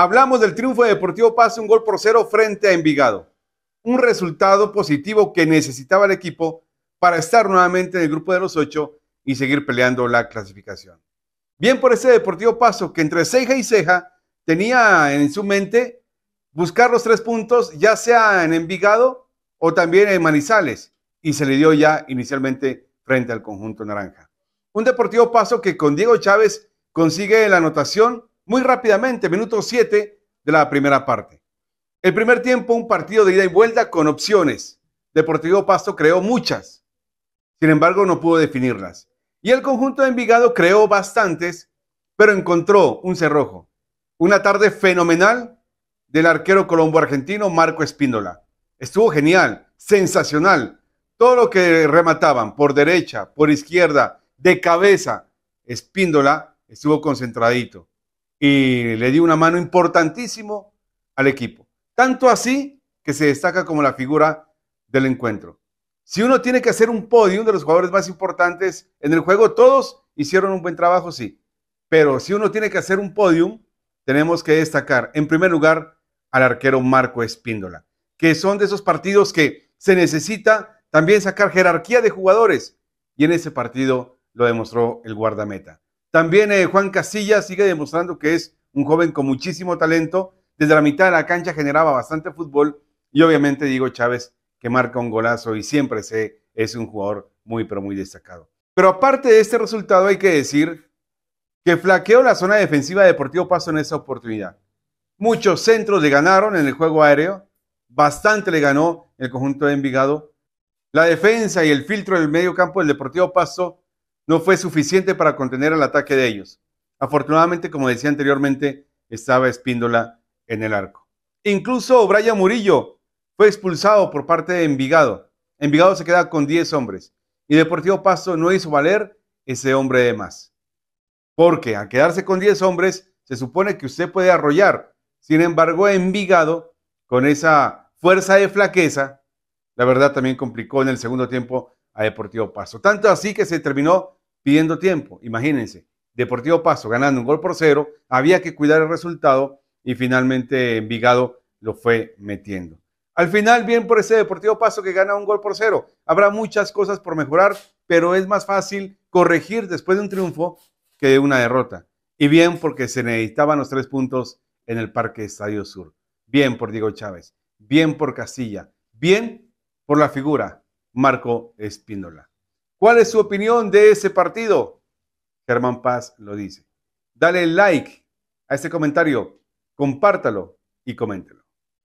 Hablamos del triunfo de Deportivo Paso, un gol por cero frente a Envigado. Un resultado positivo que necesitaba el equipo para estar nuevamente en el grupo de los ocho y seguir peleando la clasificación. Bien por ese Deportivo Paso que entre ceja y ceja tenía en su mente buscar los tres puntos, ya sea en Envigado o también en Manizales, y se le dio ya inicialmente frente al conjunto naranja. Un Deportivo Paso que con Diego Chávez consigue la anotación muy rápidamente, minuto 7 de la primera parte. El primer tiempo, un partido de ida y vuelta con opciones. Deportivo Pasto creó muchas, sin embargo no pudo definirlas. Y el conjunto de Envigado creó bastantes, pero encontró un cerrojo. Una tarde fenomenal del arquero colombo-argentino Marco Espíndola. Estuvo genial, sensacional. Todo lo que remataban por derecha, por izquierda, de cabeza, Espíndola estuvo concentradito y le dio una mano importantísimo al equipo. Tanto así que se destaca como la figura del encuentro. Si uno tiene que hacer un podio de los jugadores más importantes en el juego, todos hicieron un buen trabajo, sí. Pero si uno tiene que hacer un podio, tenemos que destacar, en primer lugar, al arquero Marco Espíndola, que son de esos partidos que se necesita también sacar jerarquía de jugadores. Y en ese partido lo demostró el guardameta. También eh, Juan Casillas sigue demostrando que es un joven con muchísimo talento. Desde la mitad de la cancha generaba bastante fútbol y obviamente Diego Chávez que marca un golazo y siempre se, es un jugador muy pero muy destacado. Pero aparte de este resultado hay que decir que flaqueó la zona defensiva de Deportivo Paso en esa oportunidad. Muchos centros le ganaron en el juego aéreo, bastante le ganó el conjunto de Envigado. La defensa y el filtro del medio campo del Deportivo Paso no fue suficiente para contener el ataque de ellos. Afortunadamente, como decía anteriormente, estaba Espíndola en el arco. Incluso Brian Murillo fue expulsado por parte de Envigado. Envigado se queda con 10 hombres y Deportivo Pasto no hizo valer ese hombre de más. Porque al quedarse con 10 hombres, se supone que usted puede arrollar. Sin embargo, Envigado, con esa fuerza de flaqueza, la verdad también complicó en el segundo tiempo a Deportivo Pasto. Tanto así que se terminó pidiendo tiempo. Imagínense, Deportivo Paso ganando un gol por cero, había que cuidar el resultado y finalmente Envigado lo fue metiendo. Al final, bien por ese Deportivo Paso que gana un gol por cero. Habrá muchas cosas por mejorar, pero es más fácil corregir después de un triunfo que de una derrota. Y bien porque se necesitaban los tres puntos en el Parque Estadio Sur. Bien por Diego Chávez, bien por Castilla, bien por la figura Marco Espíndola. ¿Cuál es su opinión de ese partido? Germán Paz lo dice. Dale like a este comentario, compártalo y coméntelo.